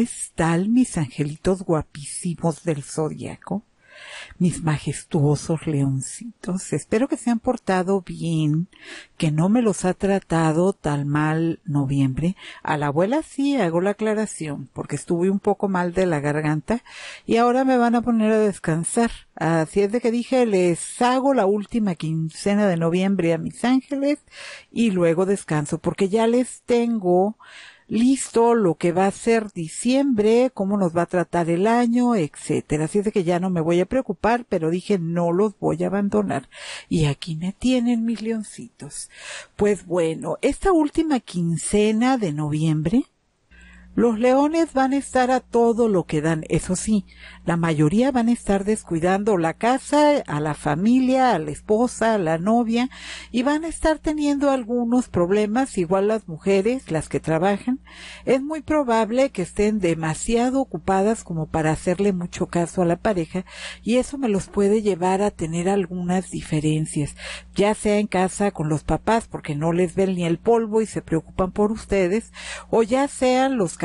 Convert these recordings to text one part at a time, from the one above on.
Están tal, mis angelitos guapísimos del zodiaco? Mis majestuosos leoncitos, espero que se han portado bien, que no me los ha tratado tan mal noviembre. A la abuela sí hago la aclaración, porque estuve un poco mal de la garganta y ahora me van a poner a descansar. Así es de que dije, les hago la última quincena de noviembre a mis ángeles y luego descanso, porque ya les tengo listo lo que va a ser diciembre, cómo nos va a tratar el año, etcétera. Así es de que ya no me voy a preocupar, pero dije no los voy a abandonar. Y aquí me tienen mis leoncitos. Pues bueno, esta última quincena de noviembre los leones van a estar a todo lo que dan, eso sí, la mayoría van a estar descuidando la casa, a la familia, a la esposa, a la novia y van a estar teniendo algunos problemas, igual las mujeres, las que trabajan. Es muy probable que estén demasiado ocupadas como para hacerle mucho caso a la pareja y eso me los puede llevar a tener algunas diferencias, ya sea en casa con los papás porque no les ven ni el polvo y se preocupan por ustedes o ya sean los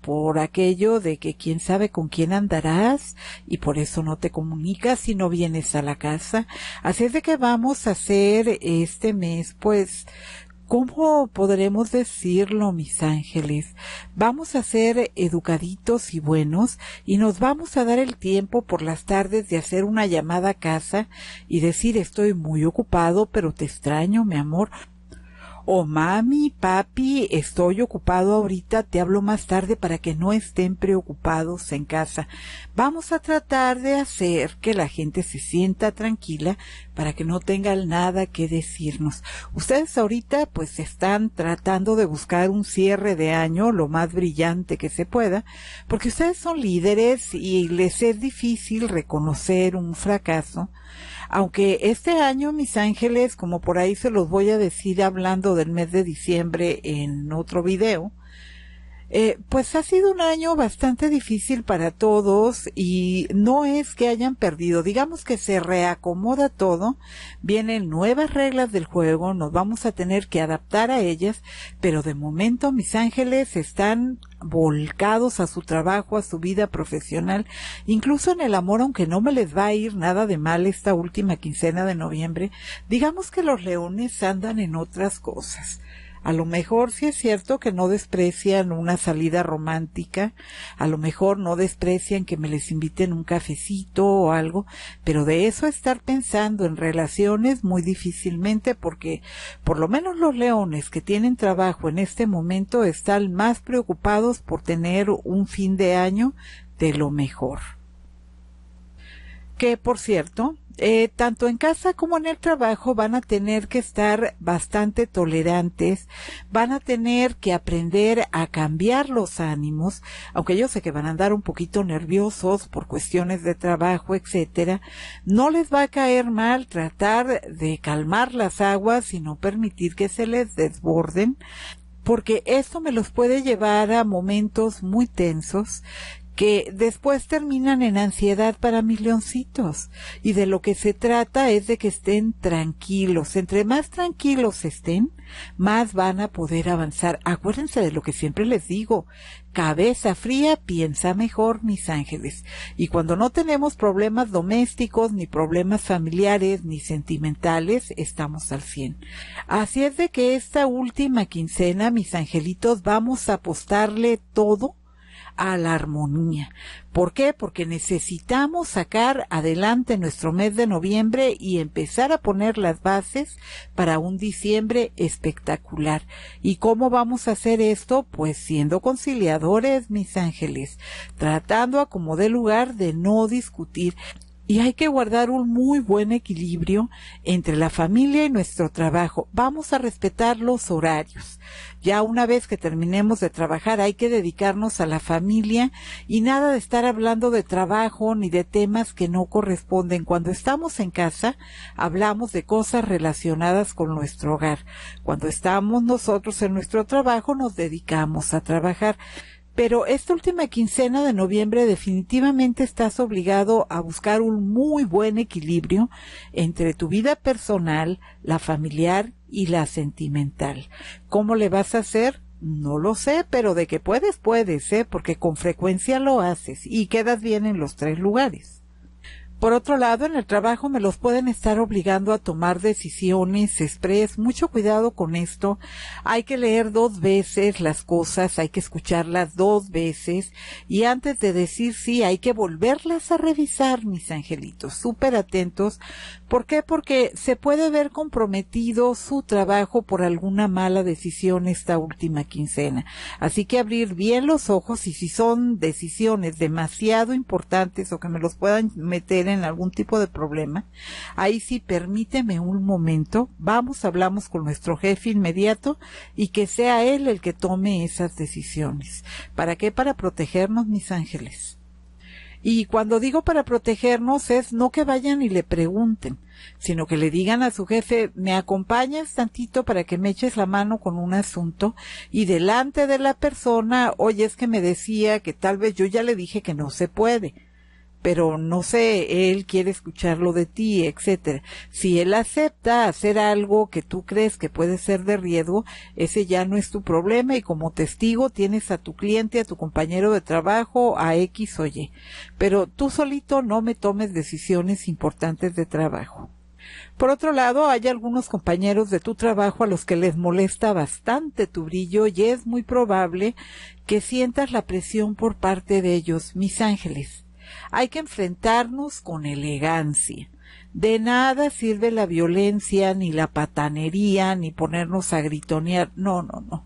por aquello de que quién sabe con quién andarás y por eso no te comunicas y no vienes a la casa. Así es de que vamos a hacer este mes, pues, ¿cómo podremos decirlo, mis ángeles? Vamos a ser educaditos y buenos y nos vamos a dar el tiempo por las tardes de hacer una llamada a casa y decir estoy muy ocupado, pero te extraño, mi amor, o oh, mami, papi, estoy ocupado ahorita, te hablo más tarde para que no estén preocupados en casa. Vamos a tratar de hacer que la gente se sienta tranquila para que no tengan nada que decirnos. Ustedes ahorita pues están tratando de buscar un cierre de año lo más brillante que se pueda, porque ustedes son líderes y les es difícil reconocer un fracaso aunque este año, mis ángeles, como por ahí se los voy a decir hablando del mes de diciembre en otro video, eh, pues ha sido un año bastante difícil para todos y no es que hayan perdido, digamos que se reacomoda todo, vienen nuevas reglas del juego, nos vamos a tener que adaptar a ellas, pero de momento mis ángeles están volcados a su trabajo, a su vida profesional, incluso en el amor, aunque no me les va a ir nada de mal esta última quincena de noviembre, digamos que los leones andan en otras cosas. A lo mejor sí es cierto que no desprecian una salida romántica, a lo mejor no desprecian que me les inviten un cafecito o algo, pero de eso estar pensando en relaciones muy difícilmente porque por lo menos los leones que tienen trabajo en este momento están más preocupados por tener un fin de año de lo mejor. Que por cierto, eh, tanto en casa como en el trabajo van a tener que estar bastante tolerantes, van a tener que aprender a cambiar los ánimos, aunque yo sé que van a andar un poquito nerviosos por cuestiones de trabajo, etcétera, no les va a caer mal tratar de calmar las aguas y no permitir que se les desborden porque esto me los puede llevar a momentos muy tensos que después terminan en ansiedad para mis leoncitos. Y de lo que se trata es de que estén tranquilos. Entre más tranquilos estén, más van a poder avanzar. Acuérdense de lo que siempre les digo. Cabeza fría piensa mejor, mis ángeles. Y cuando no tenemos problemas domésticos, ni problemas familiares, ni sentimentales, estamos al 100. Así es de que esta última quincena, mis angelitos, vamos a apostarle todo a la armonía. ¿Por qué? Porque necesitamos sacar adelante nuestro mes de noviembre y empezar a poner las bases para un diciembre espectacular. ¿Y cómo vamos a hacer esto? Pues siendo conciliadores, mis ángeles, tratando a como de lugar de no discutir y hay que guardar un muy buen equilibrio entre la familia y nuestro trabajo. Vamos a respetar los horarios. Ya una vez que terminemos de trabajar hay que dedicarnos a la familia y nada de estar hablando de trabajo ni de temas que no corresponden. Cuando estamos en casa hablamos de cosas relacionadas con nuestro hogar. Cuando estamos nosotros en nuestro trabajo nos dedicamos a trabajar pero esta última quincena de noviembre definitivamente estás obligado a buscar un muy buen equilibrio entre tu vida personal, la familiar y la sentimental. ¿Cómo le vas a hacer? No lo sé, pero de que puedes, puedes, ¿eh? porque con frecuencia lo haces y quedas bien en los tres lugares. Por otro lado, en el trabajo me los pueden estar obligando a tomar decisiones, expres mucho cuidado con esto. Hay que leer dos veces las cosas, hay que escucharlas dos veces y antes de decir sí hay que volverlas a revisar, mis angelitos, súper atentos ¿Por qué? Porque se puede ver comprometido su trabajo por alguna mala decisión esta última quincena. Así que abrir bien los ojos y si son decisiones demasiado importantes o que me los puedan meter en algún tipo de problema, ahí sí permíteme un momento, vamos, hablamos con nuestro jefe inmediato y que sea él el que tome esas decisiones. ¿Para qué? Para protegernos, mis ángeles. Y cuando digo para protegernos es no que vayan y le pregunten, sino que le digan a su jefe, me acompañas tantito para que me eches la mano con un asunto y delante de la persona, oye, es que me decía que tal vez yo ya le dije que no se puede pero no sé, él quiere escucharlo de ti, etcétera. Si él acepta hacer algo que tú crees que puede ser de riesgo, ese ya no es tu problema y como testigo tienes a tu cliente, a tu compañero de trabajo, a X o Y. Pero tú solito no me tomes decisiones importantes de trabajo. Por otro lado, hay algunos compañeros de tu trabajo a los que les molesta bastante tu brillo y es muy probable que sientas la presión por parte de ellos, mis ángeles. Hay que enfrentarnos con elegancia. De nada sirve la violencia, ni la patanería, ni ponernos a gritonear. No, no, no.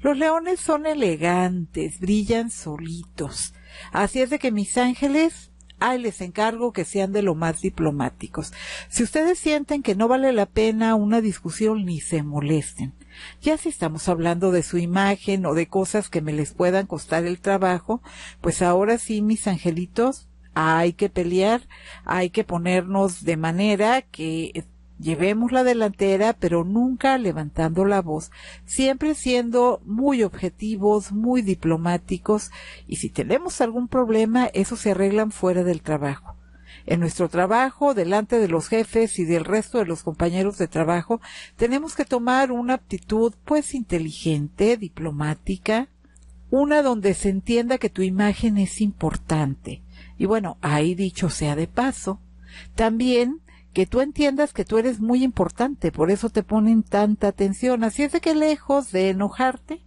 Los leones son elegantes, brillan solitos. Así es de que mis ángeles, ay, les encargo que sean de lo más diplomáticos. Si ustedes sienten que no vale la pena una discusión, ni se molesten. Ya si estamos hablando de su imagen o de cosas que me les puedan costar el trabajo, pues ahora sí, mis angelitos, hay que pelear, hay que ponernos de manera que llevemos la delantera, pero nunca levantando la voz, siempre siendo muy objetivos, muy diplomáticos, y si tenemos algún problema, eso se arreglan fuera del trabajo en nuestro trabajo, delante de los jefes y del resto de los compañeros de trabajo, tenemos que tomar una actitud pues inteligente, diplomática, una donde se entienda que tu imagen es importante. Y bueno, ahí dicho sea de paso, también que tú entiendas que tú eres muy importante, por eso te ponen tanta atención. Así es de que lejos de enojarte,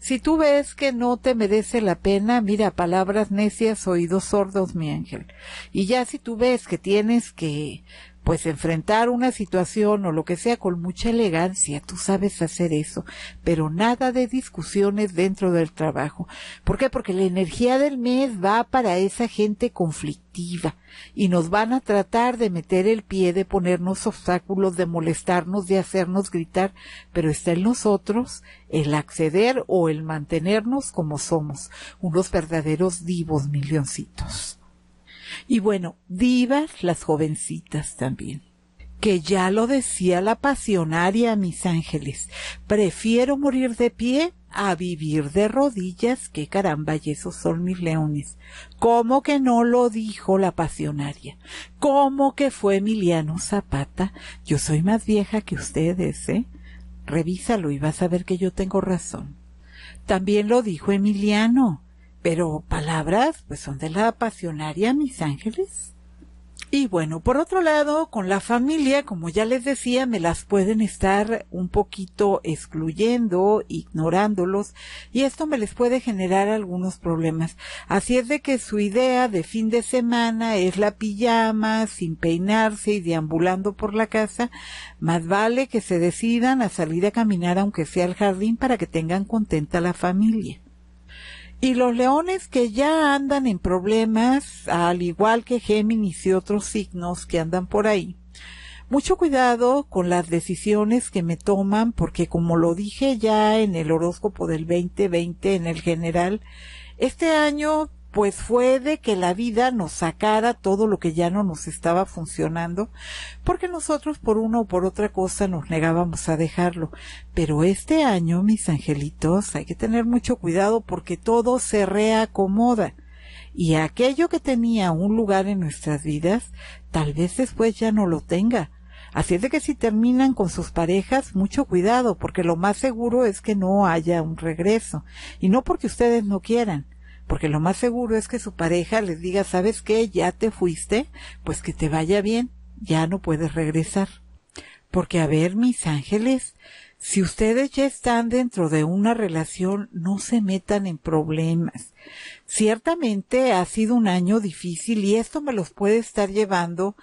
si tú ves que no te merece la pena, mira, palabras necias, oídos sordos, mi ángel. Y ya si tú ves que tienes que pues enfrentar una situación o lo que sea con mucha elegancia, tú sabes hacer eso, pero nada de discusiones dentro del trabajo. ¿Por qué? Porque la energía del mes va para esa gente conflictiva y nos van a tratar de meter el pie, de ponernos obstáculos, de molestarnos, de hacernos gritar, pero está en nosotros el acceder o el mantenernos como somos, unos verdaderos divos, milloncitos. Y bueno, divas las jovencitas también que ya lo decía la pasionaria, mis ángeles, prefiero morir de pie a vivir de rodillas, que caramba, y esos son mis leones. ¿Cómo que no lo dijo la pasionaria? ¿Cómo que fue Emiliano Zapata? Yo soy más vieja que ustedes, ¿eh? Revísalo y vas a ver que yo tengo razón. También lo dijo Emiliano. Pero palabras, pues son de la pasionaria, mis ángeles. Y bueno, por otro lado, con la familia, como ya les decía, me las pueden estar un poquito excluyendo, ignorándolos, y esto me les puede generar algunos problemas. Así es de que su idea de fin de semana es la pijama, sin peinarse y deambulando por la casa, más vale que se decidan a salir a caminar aunque sea al jardín para que tengan contenta la familia. Y los leones que ya andan en problemas, al igual que Géminis y otros signos que andan por ahí, mucho cuidado con las decisiones que me toman, porque como lo dije ya en el horóscopo del 2020 en el general, este año pues fue de que la vida nos sacara todo lo que ya no nos estaba funcionando, porque nosotros por una o por otra cosa nos negábamos a dejarlo. Pero este año, mis angelitos, hay que tener mucho cuidado porque todo se reacomoda. Y aquello que tenía un lugar en nuestras vidas, tal vez después ya no lo tenga. Así es de que si terminan con sus parejas, mucho cuidado, porque lo más seguro es que no haya un regreso. Y no porque ustedes no quieran, porque lo más seguro es que su pareja les diga, ¿sabes qué? Ya te fuiste, pues que te vaya bien, ya no puedes regresar. Porque a ver, mis ángeles, si ustedes ya están dentro de una relación, no se metan en problemas. Ciertamente ha sido un año difícil y esto me los puede estar llevando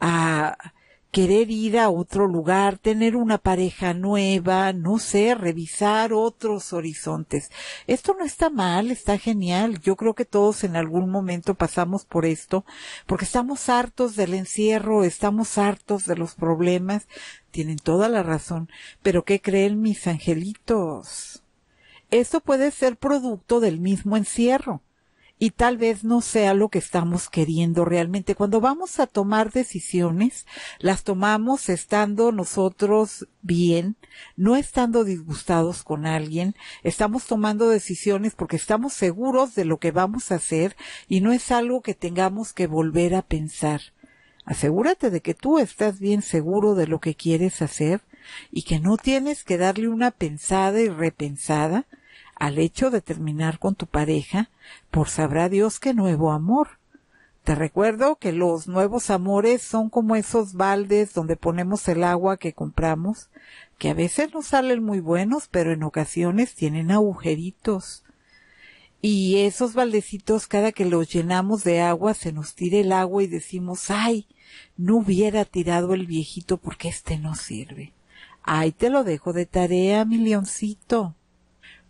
a querer ir a otro lugar, tener una pareja nueva, no sé, revisar otros horizontes. Esto no está mal, está genial. Yo creo que todos en algún momento pasamos por esto, porque estamos hartos del encierro, estamos hartos de los problemas. Tienen toda la razón. Pero ¿qué creen mis angelitos? Esto puede ser producto del mismo encierro y tal vez no sea lo que estamos queriendo realmente. Cuando vamos a tomar decisiones, las tomamos estando nosotros bien, no estando disgustados con alguien, estamos tomando decisiones porque estamos seguros de lo que vamos a hacer y no es algo que tengamos que volver a pensar. Asegúrate de que tú estás bien seguro de lo que quieres hacer y que no tienes que darle una pensada y repensada al hecho de terminar con tu pareja por sabrá Dios qué nuevo amor. Te recuerdo que los nuevos amores son como esos baldes donde ponemos el agua que compramos, que a veces nos salen muy buenos, pero en ocasiones tienen agujeritos. Y esos baldecitos cada que los llenamos de agua se nos tira el agua y decimos, ay, no hubiera tirado el viejito porque este no sirve. Ahí te lo dejo de tarea, mi leoncito.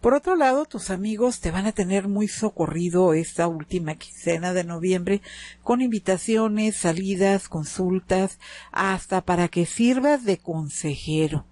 Por otro lado, tus amigos te van a tener muy socorrido esta última quincena de noviembre con invitaciones, salidas, consultas, hasta para que sirvas de consejero.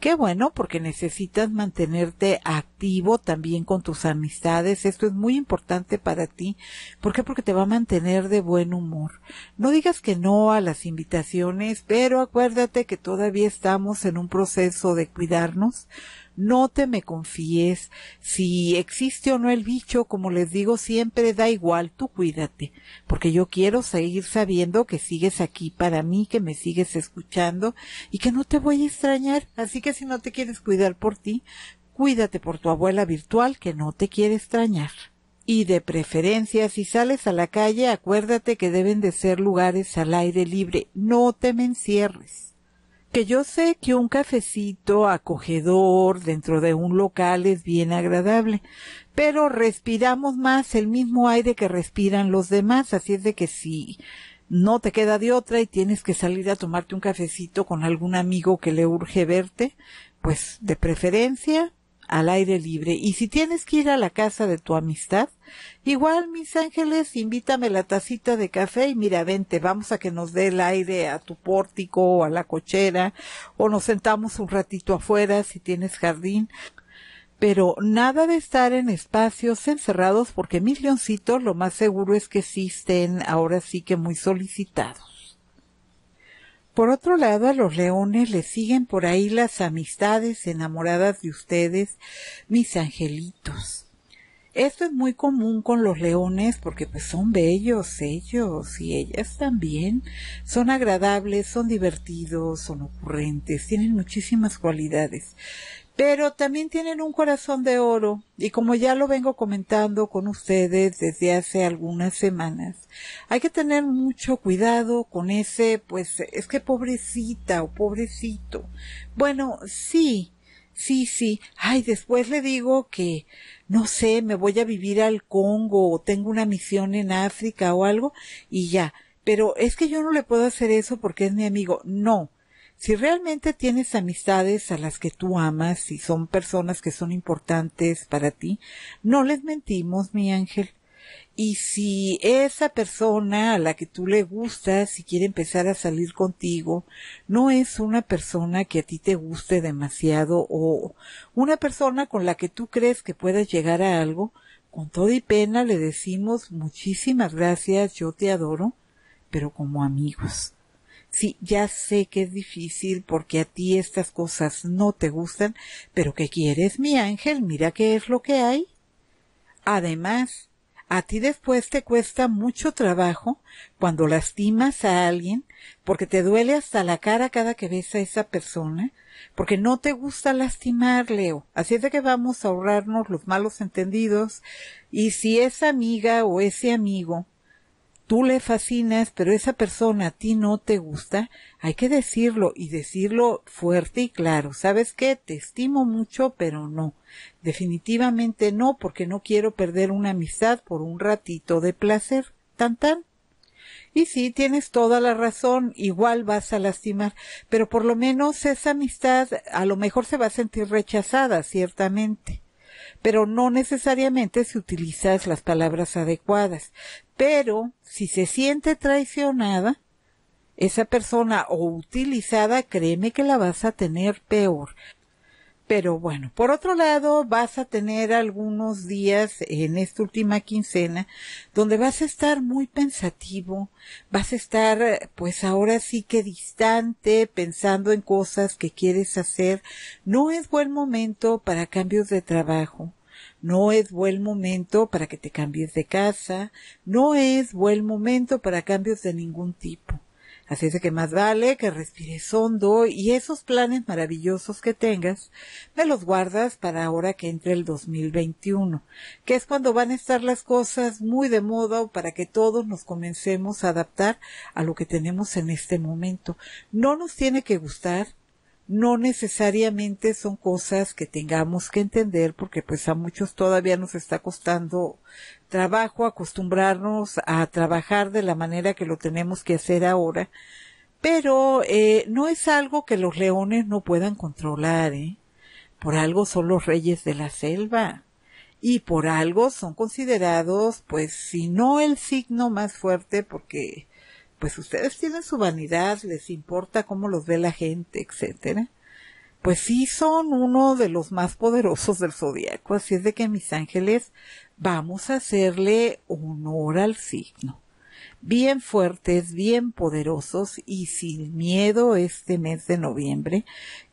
Qué bueno, porque necesitas mantenerte activo también con tus amistades. Esto es muy importante para ti. ¿Por qué? Porque te va a mantener de buen humor. No digas que no a las invitaciones, pero acuérdate que todavía estamos en un proceso de cuidarnos no te me confíes. Si existe o no el bicho, como les digo siempre, da igual, tú cuídate, porque yo quiero seguir sabiendo que sigues aquí para mí, que me sigues escuchando y que no te voy a extrañar. Así que si no te quieres cuidar por ti, cuídate por tu abuela virtual que no te quiere extrañar. Y de preferencia, si sales a la calle, acuérdate que deben de ser lugares al aire libre, no te me encierres que yo sé que un cafecito acogedor dentro de un local es bien agradable, pero respiramos más el mismo aire que respiran los demás, así es de que si no te queda de otra y tienes que salir a tomarte un cafecito con algún amigo que le urge verte, pues de preferencia al aire libre. Y si tienes que ir a la casa de tu amistad, igual, mis ángeles, invítame la tacita de café y mira, vente, vamos a que nos dé el aire a tu pórtico o a la cochera, o nos sentamos un ratito afuera si tienes jardín. Pero nada de estar en espacios encerrados porque mis leoncitos lo más seguro es que sí estén ahora sí que muy solicitados. Por otro lado, a los leones les siguen por ahí las amistades enamoradas de ustedes, mis angelitos. Esto es muy común con los leones porque pues son bellos ellos y ellas también. Son agradables, son divertidos, son ocurrentes, tienen muchísimas cualidades pero también tienen un corazón de oro y como ya lo vengo comentando con ustedes desde hace algunas semanas, hay que tener mucho cuidado con ese, pues es que pobrecita o pobrecito. Bueno, sí, sí, sí. Ay, después le digo que, no sé, me voy a vivir al Congo o tengo una misión en África o algo y ya. Pero es que yo no le puedo hacer eso porque es mi amigo. No si realmente tienes amistades a las que tú amas y son personas que son importantes para ti, no les mentimos, mi ángel. Y si esa persona a la que tú le gustas y quiere empezar a salir contigo no es una persona que a ti te guste demasiado o una persona con la que tú crees que puedas llegar a algo, con toda y pena le decimos muchísimas gracias, yo te adoro, pero como amigos sí, ya sé que es difícil porque a ti estas cosas no te gustan, pero ¿qué quieres, mi ángel? Mira qué es lo que hay. Además, a ti después te cuesta mucho trabajo cuando lastimas a alguien, porque te duele hasta la cara cada que ves a esa persona, porque no te gusta lastimar, Leo. Así es de que vamos a ahorrarnos los malos entendidos, y si esa amiga o ese amigo tú le fascinas, pero esa persona a ti no te gusta, hay que decirlo y decirlo fuerte y claro. ¿Sabes qué? Te estimo mucho, pero no. Definitivamente no, porque no quiero perder una amistad por un ratito de placer. Tan tan. Y sí, tienes toda la razón, igual vas a lastimar, pero por lo menos esa amistad a lo mejor se va a sentir rechazada, ciertamente pero no necesariamente si utilizas las palabras adecuadas. Pero si se siente traicionada, esa persona o utilizada, créeme que la vas a tener peor. Pero bueno, por otro lado, vas a tener algunos días en esta última quincena donde vas a estar muy pensativo, vas a estar pues ahora sí que distante, pensando en cosas que quieres hacer. No es buen momento para cambios de trabajo. No es buen momento para que te cambies de casa. No es buen momento para cambios de ningún tipo. Así es de que más vale que respires hondo y esos planes maravillosos que tengas, me los guardas para ahora que entre el 2021, que es cuando van a estar las cosas muy de moda para que todos nos comencemos a adaptar a lo que tenemos en este momento. No nos tiene que gustar, no necesariamente son cosas que tengamos que entender porque pues a muchos todavía nos está costando trabajo acostumbrarnos a trabajar de la manera que lo tenemos que hacer ahora, pero eh, no es algo que los leones no puedan controlar, ¿eh? Por algo son los reyes de la selva y por algo son considerados, pues, si no el signo más fuerte, porque, pues, ustedes tienen su vanidad, les importa cómo los ve la gente, etcétera pues sí son uno de los más poderosos del zodiaco, así es de que mis ángeles vamos a hacerle honor al signo. Bien fuertes, bien poderosos y sin miedo este mes de noviembre,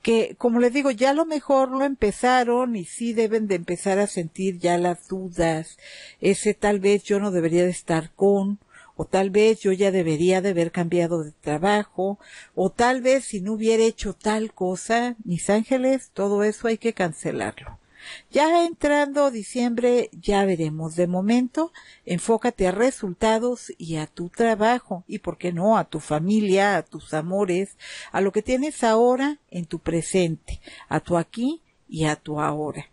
que como les digo, ya lo mejor lo empezaron y sí deben de empezar a sentir ya las dudas, ese tal vez yo no debería de estar con, o tal vez yo ya debería de haber cambiado de trabajo, o tal vez si no hubiera hecho tal cosa, mis ángeles, todo eso hay que cancelarlo. Ya entrando diciembre, ya veremos. De momento, enfócate a resultados y a tu trabajo y, por qué no, a tu familia, a tus amores, a lo que tienes ahora en tu presente, a tu aquí y a tu ahora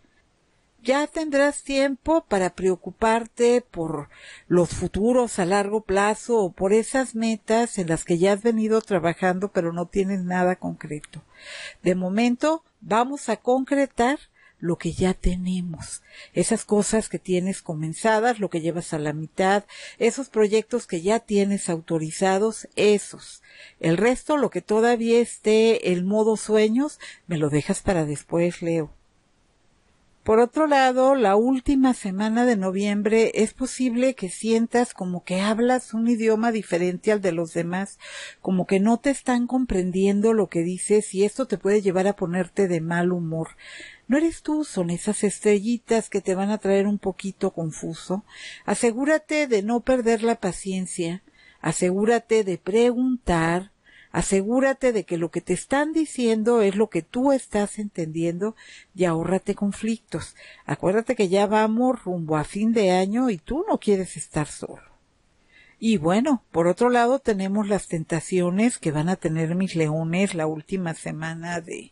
ya tendrás tiempo para preocuparte por los futuros a largo plazo o por esas metas en las que ya has venido trabajando pero no tienes nada concreto. De momento vamos a concretar lo que ya tenemos, esas cosas que tienes comenzadas, lo que llevas a la mitad, esos proyectos que ya tienes autorizados, esos. El resto, lo que todavía esté el modo sueños, me lo dejas para después, Leo. Por otro lado, la última semana de noviembre es posible que sientas como que hablas un idioma diferente al de los demás, como que no te están comprendiendo lo que dices y esto te puede llevar a ponerte de mal humor. No eres tú, son esas estrellitas que te van a traer un poquito confuso. Asegúrate de no perder la paciencia. Asegúrate de preguntar, Asegúrate de que lo que te están diciendo es lo que tú estás entendiendo y ahórrate conflictos. Acuérdate que ya vamos rumbo a fin de año y tú no quieres estar solo. Y bueno, por otro lado tenemos las tentaciones que van a tener mis leones la última semana de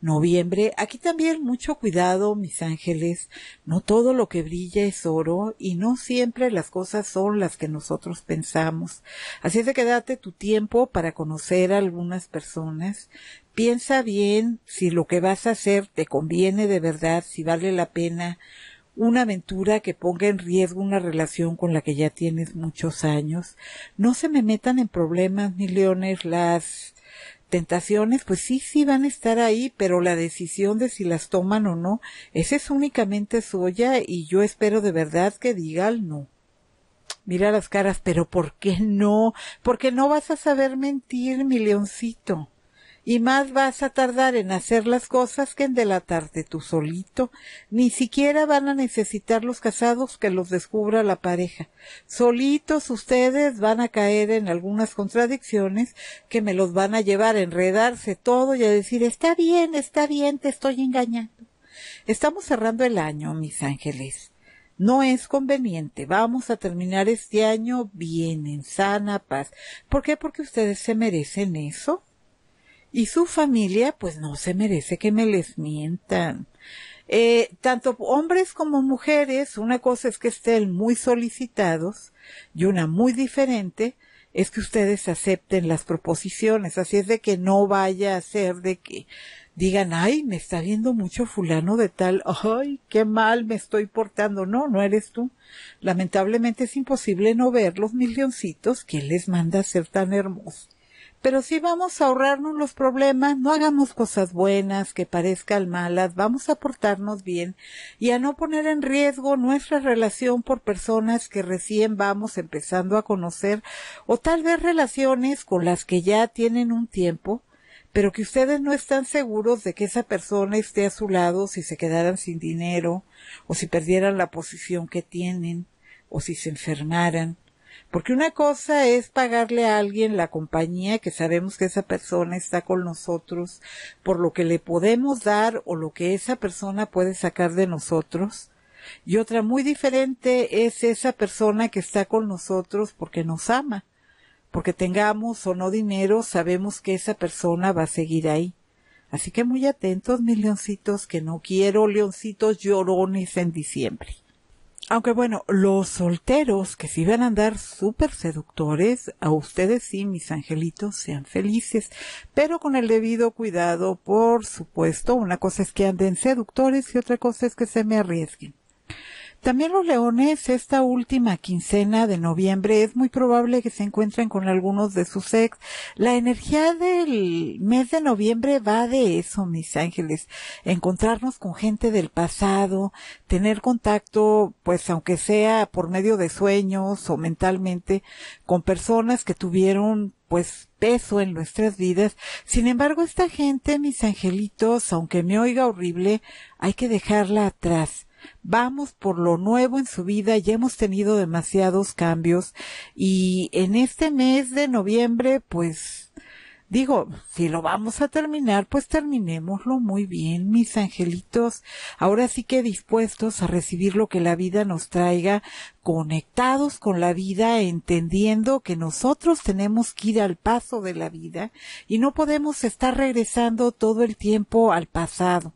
noviembre. Aquí también mucho cuidado, mis ángeles. No todo lo que brilla es oro y no siempre las cosas son las que nosotros pensamos. Así es de que date tu tiempo para conocer a algunas personas. Piensa bien si lo que vas a hacer te conviene de verdad, si vale la pena una aventura que ponga en riesgo una relación con la que ya tienes muchos años. No se me metan en problemas, ni leones, las tentaciones, pues sí, sí van a estar ahí, pero la decisión de si las toman o no, esa es únicamente suya y yo espero de verdad que digan no. Mira las caras, pero ¿por qué no? Porque no vas a saber mentir, mi leoncito y más vas a tardar en hacer las cosas que en delatarte tú solito. Ni siquiera van a necesitar los casados que los descubra la pareja. Solitos ustedes van a caer en algunas contradicciones que me los van a llevar a enredarse todo y a decir está bien, está bien, te estoy engañando. Estamos cerrando el año, mis ángeles. No es conveniente. Vamos a terminar este año bien, en sana paz. ¿Por qué? Porque ustedes se merecen eso y su familia pues no se merece que me les mientan. Eh, tanto hombres como mujeres, una cosa es que estén muy solicitados y una muy diferente es que ustedes acepten las proposiciones, así es de que no vaya a ser de que digan, ay, me está viendo mucho fulano de tal, ay, qué mal me estoy portando. No, no eres tú. Lamentablemente es imposible no ver los milloncitos que les manda a ser tan hermosos? pero si vamos a ahorrarnos los problemas, no hagamos cosas buenas que parezcan malas, vamos a portarnos bien y a no poner en riesgo nuestra relación por personas que recién vamos empezando a conocer o tal vez relaciones con las que ya tienen un tiempo, pero que ustedes no están seguros de que esa persona esté a su lado si se quedaran sin dinero o si perdieran la posición que tienen o si se enfermaran porque una cosa es pagarle a alguien la compañía que sabemos que esa persona está con nosotros por lo que le podemos dar o lo que esa persona puede sacar de nosotros. Y otra muy diferente es esa persona que está con nosotros porque nos ama. Porque tengamos o no dinero, sabemos que esa persona va a seguir ahí. Así que muy atentos, mis leoncitos, que no quiero leoncitos llorones en diciembre. Aunque bueno, los solteros que sí van a andar súper seductores, a ustedes sí, mis angelitos, sean felices, pero con el debido cuidado, por supuesto, una cosa es que anden seductores y otra cosa es que se me arriesguen. También los leones, esta última quincena de noviembre, es muy probable que se encuentren con algunos de sus ex. La energía del mes de noviembre va de eso, mis ángeles. Encontrarnos con gente del pasado, tener contacto, pues aunque sea por medio de sueños o mentalmente, con personas que tuvieron pues peso en nuestras vidas. Sin embargo, esta gente, mis angelitos, aunque me oiga horrible, hay que dejarla atrás vamos por lo nuevo en su vida, ya hemos tenido demasiados cambios y en este mes de noviembre, pues digo, si lo vamos a terminar, pues terminémoslo muy bien, mis angelitos. Ahora sí que dispuestos a recibir lo que la vida nos traiga, conectados con la vida, entendiendo que nosotros tenemos que ir al paso de la vida y no podemos estar regresando todo el tiempo al pasado.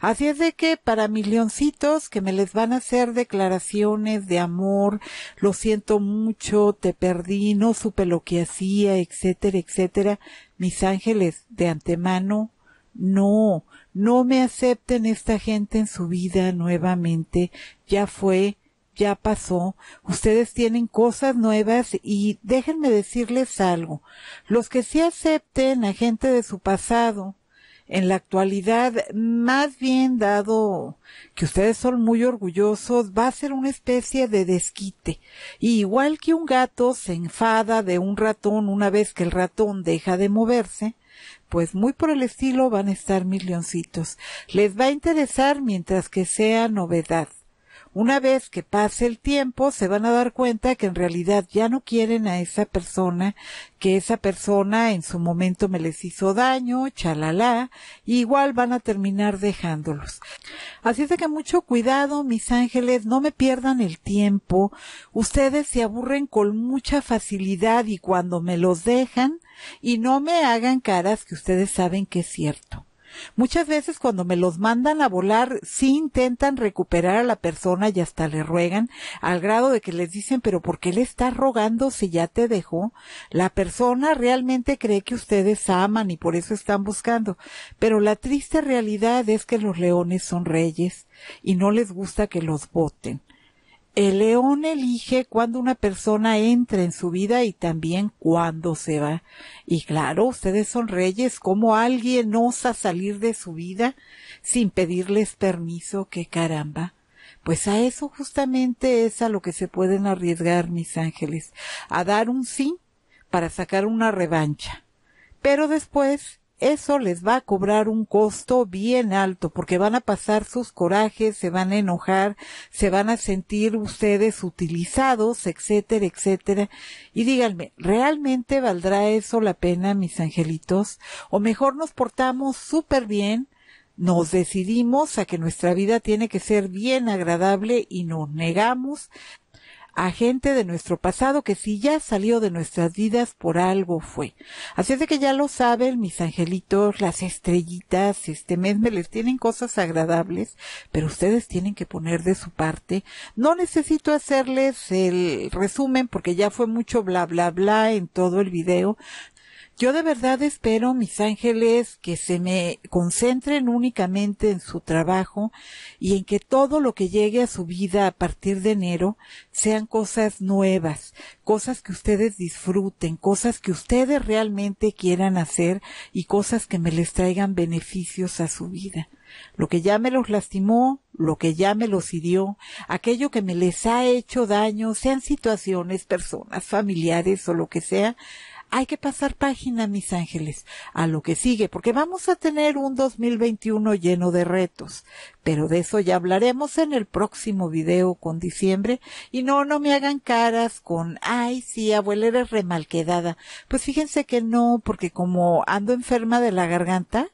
Así es de que para mis leoncitos que me les van a hacer declaraciones de amor, lo siento mucho, te perdí, no supe lo que hacía, etcétera, etcétera, mis ángeles de antemano, no, no me acepten esta gente en su vida nuevamente, ya fue, ya pasó, ustedes tienen cosas nuevas y déjenme decirles algo, los que sí acepten a gente de su pasado, en la actualidad, más bien dado que ustedes son muy orgullosos, va a ser una especie de desquite. igual que un gato se enfada de un ratón una vez que el ratón deja de moverse, pues muy por el estilo van a estar mis leoncitos. Les va a interesar mientras que sea novedad. Una vez que pase el tiempo, se van a dar cuenta que en realidad ya no quieren a esa persona, que esa persona en su momento me les hizo daño, chalala, igual van a terminar dejándolos. Así es de que mucho cuidado, mis ángeles, no me pierdan el tiempo. Ustedes se aburren con mucha facilidad y cuando me los dejan, y no me hagan caras que ustedes saben que es cierto. Muchas veces cuando me los mandan a volar, sí intentan recuperar a la persona y hasta le ruegan, al grado de que les dicen, pero ¿por qué le estás rogando si ya te dejó? La persona realmente cree que ustedes aman y por eso están buscando, pero la triste realidad es que los leones son reyes y no les gusta que los voten. El león elige cuando una persona entra en su vida y también cuando se va. Y claro, ustedes son reyes, como alguien osa salir de su vida sin pedirles permiso, que caramba. Pues a eso justamente es a lo que se pueden arriesgar mis ángeles, a dar un sí para sacar una revancha. Pero después eso les va a cobrar un costo bien alto porque van a pasar sus corajes, se van a enojar, se van a sentir ustedes utilizados, etcétera, etcétera. Y díganme, ¿realmente valdrá eso la pena, mis angelitos? O mejor nos portamos súper bien, nos decidimos a que nuestra vida tiene que ser bien agradable y nos negamos a gente de nuestro pasado que si ya salió de nuestras vidas por algo fue. Así es de que ya lo saben mis angelitos, las estrellitas, este mes me les tienen cosas agradables, pero ustedes tienen que poner de su parte. No necesito hacerles el resumen porque ya fue mucho bla bla bla en todo el video. Yo de verdad espero, mis ángeles, que se me concentren únicamente en su trabajo y en que todo lo que llegue a su vida a partir de enero sean cosas nuevas, cosas que ustedes disfruten, cosas que ustedes realmente quieran hacer y cosas que me les traigan beneficios a su vida lo que ya me los lastimó, lo que ya me los hirió, aquello que me les ha hecho daño, sean situaciones, personas, familiares o lo que sea, hay que pasar página, mis ángeles, a lo que sigue, porque vamos a tener un 2021 lleno de retos, pero de eso ya hablaremos en el próximo video con diciembre, y no, no me hagan caras con, ay, sí, abuela, eres remalquedada. Pues fíjense que no, porque como ando enferma de la garganta,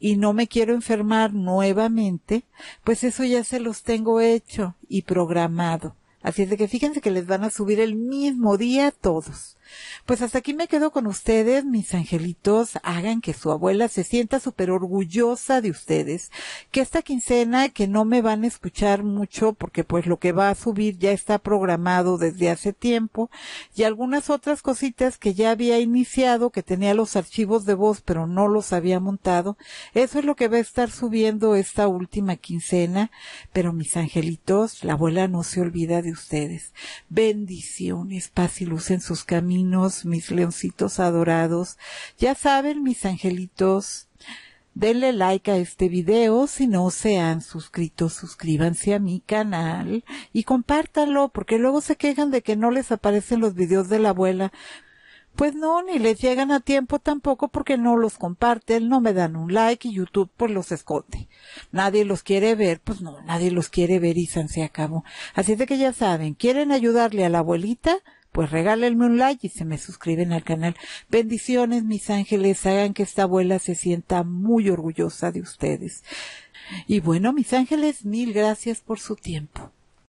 y no me quiero enfermar nuevamente, pues eso ya se los tengo hecho y programado. Así es de que fíjense que les van a subir el mismo día a todos. Pues hasta aquí me quedo con ustedes, mis angelitos. Hagan que su abuela se sienta súper orgullosa de ustedes. Que esta quincena, que no me van a escuchar mucho, porque pues lo que va a subir ya está programado desde hace tiempo, y algunas otras cositas que ya había iniciado, que tenía los archivos de voz, pero no los había montado. Eso es lo que va a estar subiendo esta última quincena. Pero mis angelitos, la abuela no se olvida de ustedes. Bendiciones, paz y luz en sus caminos mis leoncitos adorados. Ya saben, mis angelitos, denle like a este video si no se han suscrito, suscríbanse a mi canal y compártanlo porque luego se quejan de que no les aparecen los videos de la abuela. Pues no, ni les llegan a tiempo tampoco porque no los comparten, no me dan un like y YouTube pues los esconde. Nadie los quiere ver, pues no, nadie los quiere ver y se acabó. Así de que ya saben, ¿quieren ayudarle a la abuelita? pues regálenme un like y se me suscriben al canal. Bendiciones, mis ángeles, hagan que esta abuela se sienta muy orgullosa de ustedes. Y bueno, mis ángeles, mil gracias por su tiempo.